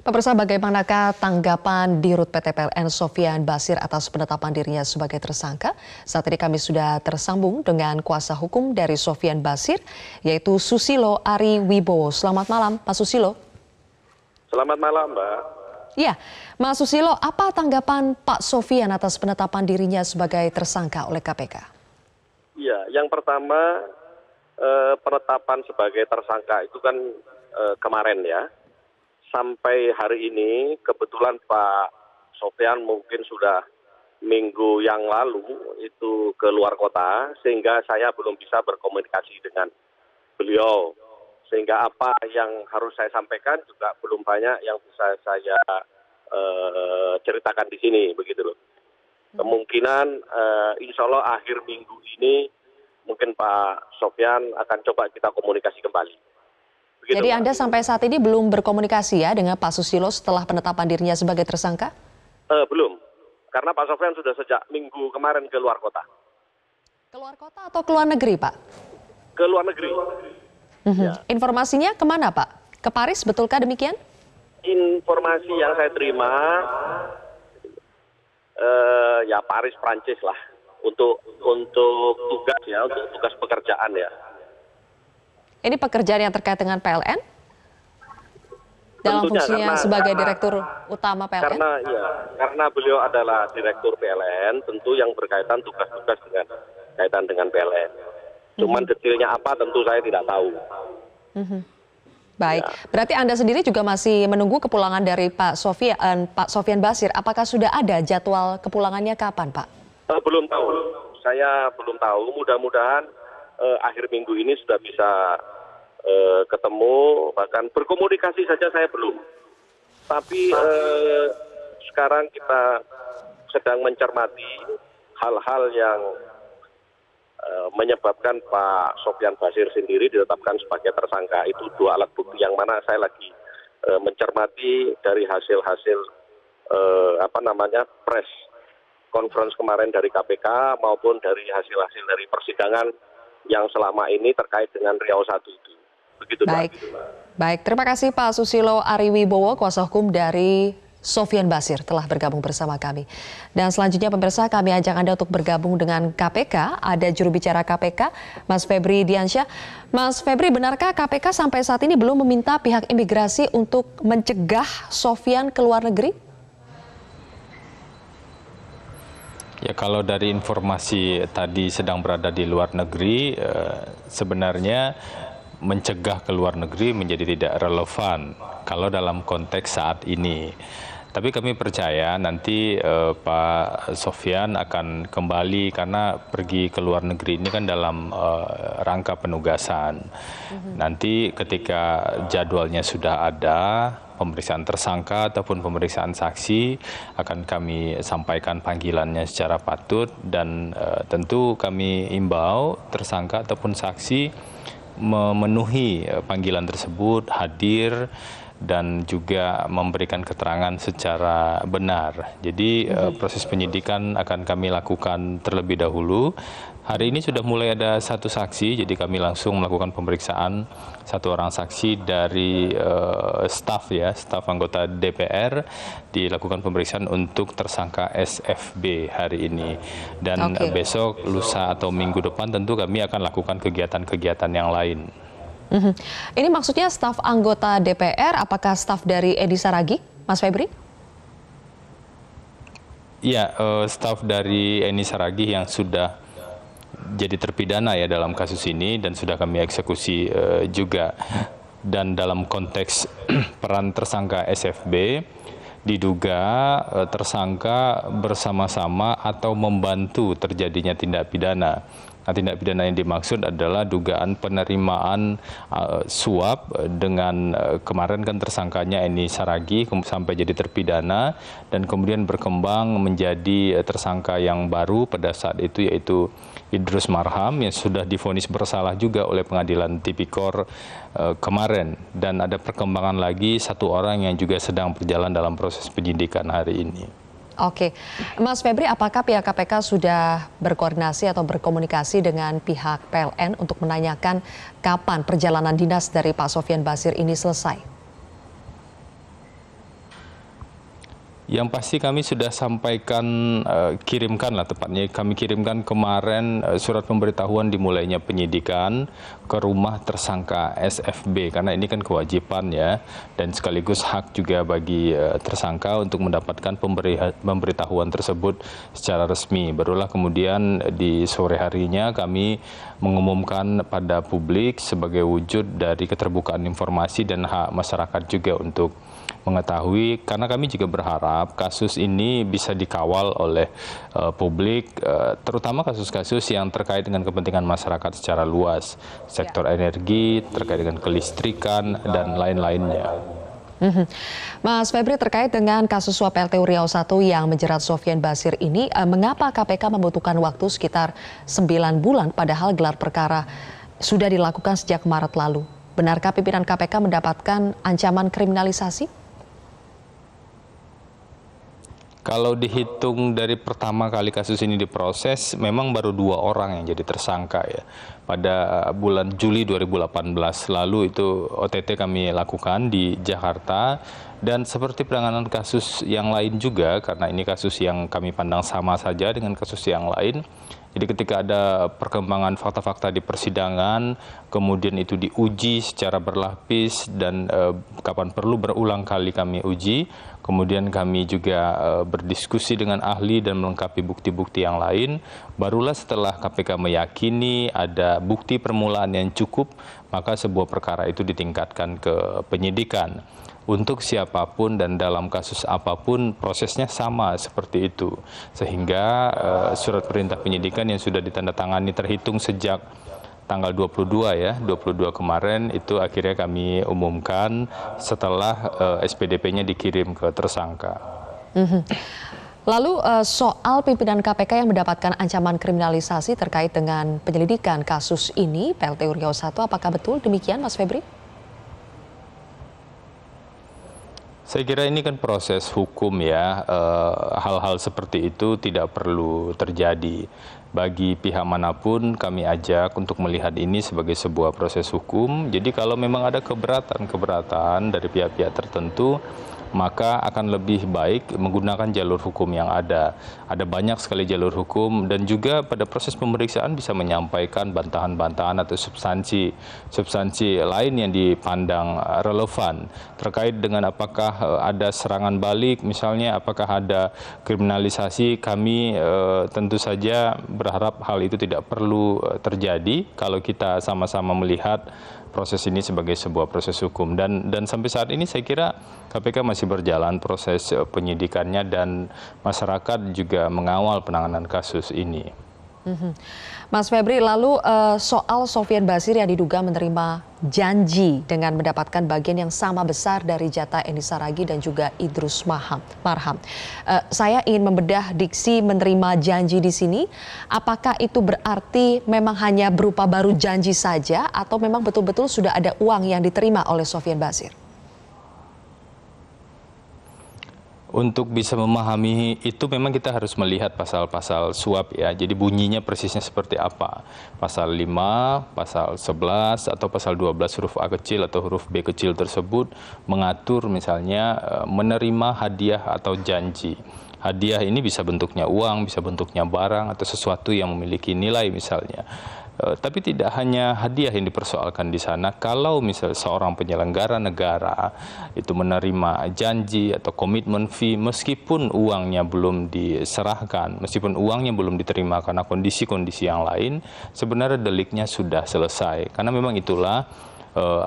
Pemirsa, bagaimanakah tanggapan di Rut PT PLN Sofian Basir atas penetapan dirinya sebagai tersangka? Saat ini kami sudah tersambung dengan kuasa hukum dari Sofian Basir, yaitu Susilo Ari Wibowo. Selamat malam, Pak Susilo. Selamat malam, Mbak. Ya, Mas Susilo, apa tanggapan Pak Sofian atas penetapan dirinya sebagai tersangka oleh KPK? Ya, yang pertama, eh, penetapan sebagai tersangka itu kan eh, kemarin ya, sampai hari ini kebetulan Pak Sofian mungkin sudah minggu yang lalu itu ke luar kota sehingga saya belum bisa berkomunikasi dengan beliau sehingga apa yang harus saya sampaikan juga belum banyak yang bisa saya eh, ceritakan di sini begitu loh kemungkinan eh, insya Allah akhir minggu ini mungkin Pak Sofian akan coba kita komunikasi kembali. Begitu, Jadi Anda sampai saat ini belum berkomunikasi ya dengan Pak Susilo setelah penetapan dirinya sebagai tersangka? Eh, belum, karena Pak Sofian sudah sejak minggu kemarin ke luar kota. Keluar kota atau keluar negeri, Pak? Ke luar negeri. Mm -hmm. ya. Informasinya kemana, Pak? Ke Paris, betulkah demikian? Informasi yang saya terima, uh, ya Paris, Prancis lah, untuk untuk tugas ya, untuk tugas pekerjaan ya. Ini pekerjaan yang terkait dengan PLN? Dalam Tentunya, fungsinya karena, sebagai karena, direktur utama PLN? Karena ya, karena beliau adalah direktur PLN, tentu yang berkaitan tugas-tugas dengan kaitan dengan PLN. Cuman mm-hmm. detailnya apa tentu saya tidak tahu. Mm-hmm. Baik, ya. berarti Anda sendiri juga masih menunggu kepulangan dari Pak Sofian, eh, Pak Sofian Basir. Apakah sudah ada jadwal kepulangannya kapan, Pak? Eh, belum tahu. Saya belum tahu. Mudah-mudahan eh, akhir minggu ini sudah bisa eh, ketemu bahkan berkomunikasi saja saya belum tapi eh, sekarang kita sedang mencermati hal-hal yang eh, menyebabkan Pak Sofian Basir sendiri ditetapkan sebagai tersangka itu dua alat bukti yang mana saya lagi eh, mencermati dari hasil-hasil eh, apa namanya press conference kemarin dari KPK maupun dari hasil-hasil dari persidangan yang selama ini terkait dengan Riau 1 itu. Begitu, Baik. Baik, terima kasih Pak Susilo Ariwibowo, kuasa hukum dari Sofian Basir telah bergabung bersama kami. Dan selanjutnya pemirsa kami ajak Anda untuk bergabung dengan KPK. Ada juru bicara KPK, Mas Febri Diansyah. Mas Febri, benarkah KPK sampai saat ini belum meminta pihak imigrasi untuk mencegah Sofian ke luar negeri? Ya kalau dari informasi tadi sedang berada di luar negeri, eh, sebenarnya mencegah ke luar negeri menjadi tidak relevan kalau dalam konteks saat ini. Tapi kami percaya nanti eh, Pak Sofian akan kembali karena pergi ke luar negeri ini kan dalam eh, rangka penugasan. Mhm. Nanti ketika jadwalnya sudah ada, pemeriksaan tersangka ataupun pemeriksaan saksi akan kami sampaikan panggilannya secara patut dan e, tentu kami imbau tersangka ataupun saksi memenuhi eh, panggilan tersebut hadir dan juga memberikan keterangan secara benar. Jadi eh, proses penyidikan akan kami lakukan terlebih dahulu. Hari ini sudah mulai ada satu saksi, jadi kami langsung melakukan pemeriksaan satu orang saksi dari uh, eh, staf ya, staf anggota DPR dilakukan pemeriksaan untuk tersangka SFB hari ini. Dan okay. besok lusa atau minggu depan tentu kami akan lakukan kegiatan-kegiatan yang lain. Mm -hmm. Ini maksudnya staf anggota DPR, apakah staf dari Edi Saragi, Mas Febri? Ya, uh, staf dari Eni Saragi yang sudah jadi terpidana ya dalam kasus ini dan sudah kami eksekusi uh, juga. Dan dalam konteks peran tersangka SFB, diduga uh, tersangka bersama-sama atau membantu terjadinya tindak pidana tindak pidana yang dimaksud adalah dugaan penerimaan uh, suap eh, dengan uh, kemarin kan tersangkanya ini Saragi sampai jadi terpidana dan kemudian berkembang menjadi uh, tersangka yang baru pada saat itu yaitu Idrus Marham yang sudah difonis bersalah juga oleh pengadilan tipikor uh, kemarin dan ada perkembangan lagi satu orang yang juga sedang berjalan dalam proses penyidikan hari ini. Oke, Mas Febri, apakah pihak KPK sudah berkoordinasi atau berkomunikasi dengan pihak PLN untuk menanyakan kapan perjalanan dinas dari Pak Sofian Basir ini selesai? Yang pasti kami sudah sampaikan uh, kirimkan lah tepatnya kami kirimkan kemarin uh, surat pemberitahuan dimulainya penyidikan ke rumah tersangka SFB karena ini kan kewajiban ya dan sekaligus hak juga bagi uh, tersangka untuk mendapatkan pemberi, pemberitahuan tersebut secara resmi. Barulah kemudian di sore harinya kami mengumumkan pada publik sebagai wujud dari keterbukaan informasi dan hak masyarakat juga untuk mengetahui karena kami juga berharap kasus ini bisa dikawal oleh uh, publik uh, terutama kasus-kasus yang terkait dengan kepentingan masyarakat secara luas sektor ya. energi terkait dengan kelistrikan dan lain-lainnya. Mhm. Mas Febri terkait dengan kasus suap LTU Riau 1 yang menjerat Sofian Basir ini, uh, mengapa KPK membutuhkan waktu sekitar 9 bulan padahal gelar perkara sudah dilakukan sejak Maret lalu? Benarkah pimpinan KPK mendapatkan ancaman kriminalisasi? Kalau dihitung dari pertama kali kasus ini diproses, memang baru dua orang yang jadi tersangka ya. Pada uh, bulan Juli 2018 lalu itu OTT kami lakukan di Jakarta dan seperti penanganan kasus yang lain juga karena ini kasus yang kami pandang sama saja dengan kasus yang lain jadi ketika ada perkembangan fakta-fakta di persidangan, kemudian itu diuji secara berlapis dan eh, kapan perlu berulang kali kami uji. Kemudian kami juga eh, berdiskusi dengan ahli dan melengkapi bukti-bukti yang lain. Barulah setelah KPK meyakini ada bukti permulaan yang cukup, maka sebuah perkara itu ditingkatkan ke penyidikan untuk siapapun dan dalam kasus apapun prosesnya sama seperti itu. Sehingga uh, surat perintah penyidikan yang sudah ditandatangani terhitung sejak tanggal 22 ya, 22 kemarin itu akhirnya kami umumkan setelah uh, eh, SPDP-nya dikirim ke tersangka. Mm -hmm. Lalu eh, soal pimpinan KPK yang mendapatkan ancaman kriminalisasi terkait dengan penyelidikan kasus ini, PLT Uriau 1, apakah betul demikian Mas Febri? Saya kira ini kan proses hukum ya, eh, hal-hal e, seperti itu tidak perlu terjadi. Bagi pihak manapun kami ajak untuk melihat ini sebagai sebuah proses hukum. Jadi kalau memang ada keberatan-keberatan dari pihak-pihak tertentu, maka akan lebih baik menggunakan jalur hukum yang ada. Ada banyak sekali jalur hukum dan juga pada proses pemeriksaan bisa menyampaikan bantahan-bantahan atau substansi substansi lain yang dipandang uh, relevan terkait dengan apakah uh, ada serangan balik misalnya apakah ada kriminalisasi kami e, tentu saja berharap hal itu tidak perlu terjadi kalau kita sama-sama melihat proses ini sebagai sebuah proses hukum dan dan sampai saat ini saya kira KPK masih berjalan proses eh, penyidikannya dan masyarakat juga mengawal penanganan kasus ini. Mhm. Mas Febri, lalu eh, soal Sofian Basir yang diduga menerima janji dengan mendapatkan bagian yang sama besar dari jatah Eni Saragi dan juga Idrus Maham, Marham. Eh, saya ingin membedah diksi menerima janji di sini. Apakah itu berarti memang hanya berupa baru janji saja atau memang betul-betul sudah ada uang yang diterima oleh Sofian Basir? untuk bisa memahami itu memang kita harus melihat pasal-pasal suap ya. Jadi bunyinya persisnya seperti apa. Pasal 5, pasal 11 atau pasal 12 huruf A kecil atau huruf B kecil tersebut mengatur misalnya eh, menerima hadiah atau janji. Hadiah ini bisa bentuknya uang, bisa bentuknya barang atau sesuatu yang memiliki nilai misalnya. Eh, tapi tidak hanya hadiah yang dipersoalkan di sana. Kalau misalnya seorang penyelenggara negara itu menerima janji atau komitmen fee meskipun uangnya belum diserahkan, meskipun uangnya belum diterima karena kondisi-kondisi yang lain, sebenarnya deliknya sudah selesai. Karena memang itulah uh,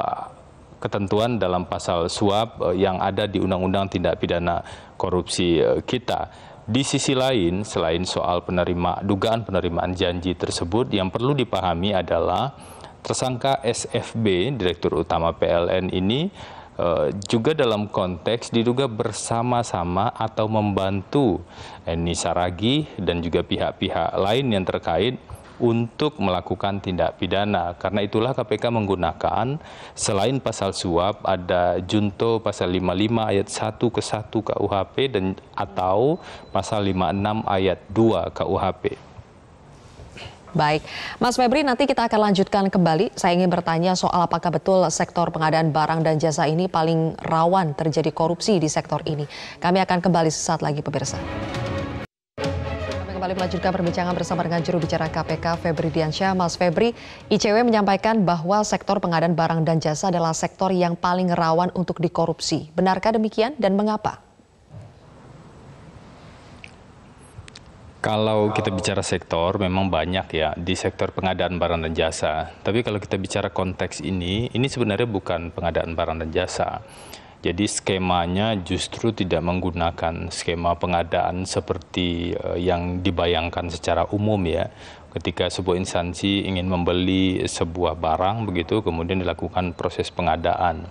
ketentuan dalam pasal suap eh, yang ada di Undang-Undang Tindak Pidana Korupsi kita di sisi lain, selain soal penerima dugaan penerimaan janji tersebut, yang perlu dipahami adalah tersangka SFB, Direktur Utama PLN ini eh, juga dalam konteks diduga bersama-sama atau membantu Eni Saragi dan juga pihak-pihak lain yang terkait untuk melakukan tindak pidana. Karena itulah KPK menggunakan selain pasal suap ada junto pasal 55 ayat 1 ke 1 KUHP dan atau pasal 56 ayat 2 KUHP. Baik, Mas Febri nanti kita akan lanjutkan kembali. Saya ingin bertanya soal apakah betul sektor pengadaan barang dan jasa ini paling rawan terjadi korupsi di sektor ini. Kami akan kembali sesaat lagi pemirsa. Kembali melanjutkan perbincangan bersama dengan juru bicara KPK Febri Diansyah. Mas Febri, ICW menyampaikan bahwa sektor pengadaan barang dan jasa adalah sektor yang paling rawan untuk dikorupsi. Benarkah demikian dan mengapa? Kalau kita bicara sektor, memang banyak ya di sektor pengadaan barang dan jasa. Tapi kalau kita bicara konteks ini, ini sebenarnya bukan pengadaan barang dan jasa jadi skemanya justru tidak menggunakan skema pengadaan seperti eh, yang dibayangkan secara umum ya. Ketika sebuah instansi ingin membeli sebuah barang begitu kemudian dilakukan proses pengadaan.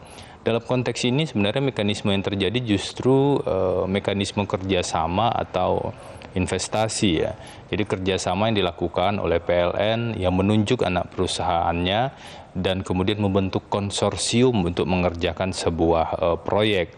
Dalam konteks ini sebenarnya mekanisme yang terjadi justru eh, mekanisme kerjasama atau investasi ya. Jadi kerjasama yang dilakukan oleh PLN yang menunjuk anak perusahaannya dan kemudian membentuk konsorsium untuk mengerjakan sebuah uh, proyek.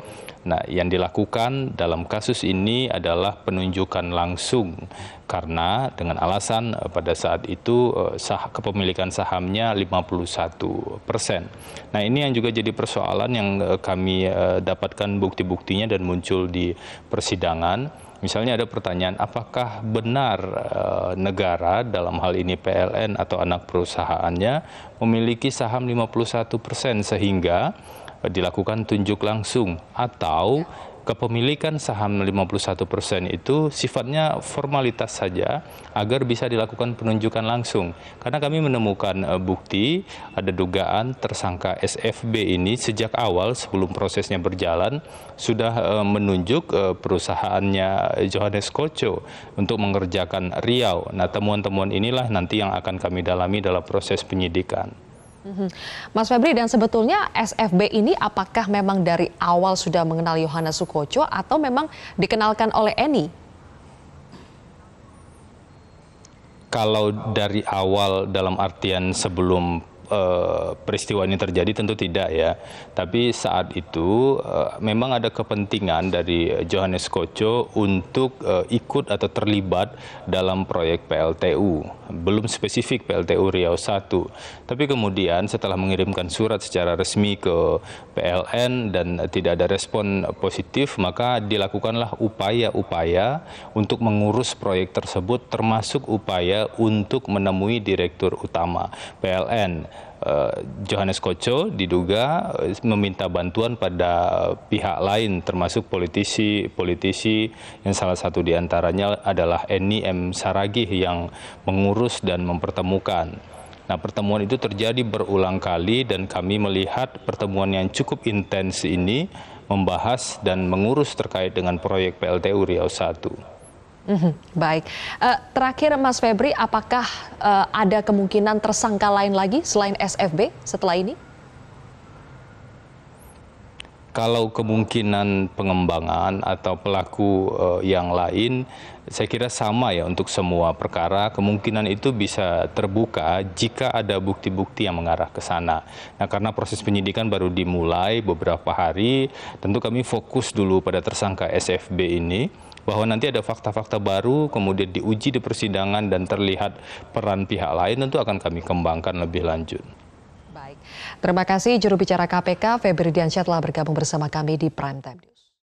Nah, yang dilakukan dalam kasus ini adalah penunjukan langsung karena dengan alasan uh, pada saat itu uh, sah kepemilikan sahamnya 51 persen. Nah, ini yang juga jadi persoalan yang uh, kami uh, dapatkan bukti-buktinya dan muncul di persidangan Misalnya ada pertanyaan, apakah benar eh, negara dalam hal ini PLN atau anak perusahaannya memiliki saham 51% sehingga eh, dilakukan tunjuk langsung atau kepemilikan saham 51% itu sifatnya formalitas saja agar bisa dilakukan penunjukan langsung. Karena kami menemukan eh, bukti ada dugaan tersangka SFB ini sejak awal sebelum prosesnya berjalan sudah eh, menunjuk eh, perusahaannya Johannes Koco untuk mengerjakan Riau. Nah, temuan-temuan inilah nanti yang akan kami dalami dalam proses penyidikan. Mhm. Mas Febri dan sebetulnya SFB ini apakah memang dari awal sudah mengenal Yohanes Sukoco atau memang dikenalkan oleh Eni? Kalau dari awal dalam artian sebelum Eh, peristiwa ini terjadi tentu tidak ya. Tapi saat itu eh, memang ada kepentingan dari Johannes Koco untuk eh, ikut atau terlibat dalam proyek PLTU. Belum spesifik PLTU Riau 1. Tapi kemudian setelah mengirimkan surat secara resmi ke PLN dan tidak ada respon positif, maka dilakukanlah upaya-upaya untuk mengurus proyek tersebut termasuk upaya untuk menemui direktur utama PLN. Eh, Johannes Koco diduga eh, meminta bantuan pada eh, pihak lain termasuk politisi politisi yang salah satu diantaranya adalah Eni M Saragih yang mengurus dan mempertemukan. Nah pertemuan itu terjadi berulang kali dan kami melihat pertemuan yang cukup intens ini membahas dan mengurus terkait dengan proyek PLTU Riau 1. Mhm, baik, uh, terakhir Mas Febri, apakah uh, ada kemungkinan tersangka lain lagi selain SFB setelah ini? Kalau kemungkinan pengembangan atau pelaku uh, yang lain, saya kira sama ya untuk semua perkara. Kemungkinan itu bisa terbuka jika ada bukti-bukti yang mengarah ke sana. Nah, karena proses penyidikan baru dimulai beberapa hari, tentu kami fokus dulu pada tersangka SFB ini bahwa nanti ada fakta-fakta baru kemudian diuji di persidangan dan terlihat peran pihak lain tentu akan kami kembangkan lebih lanjut. Baik. Terima kasih juru bicara KPK Febri Diansyah telah bergabung bersama kami di Prime Time.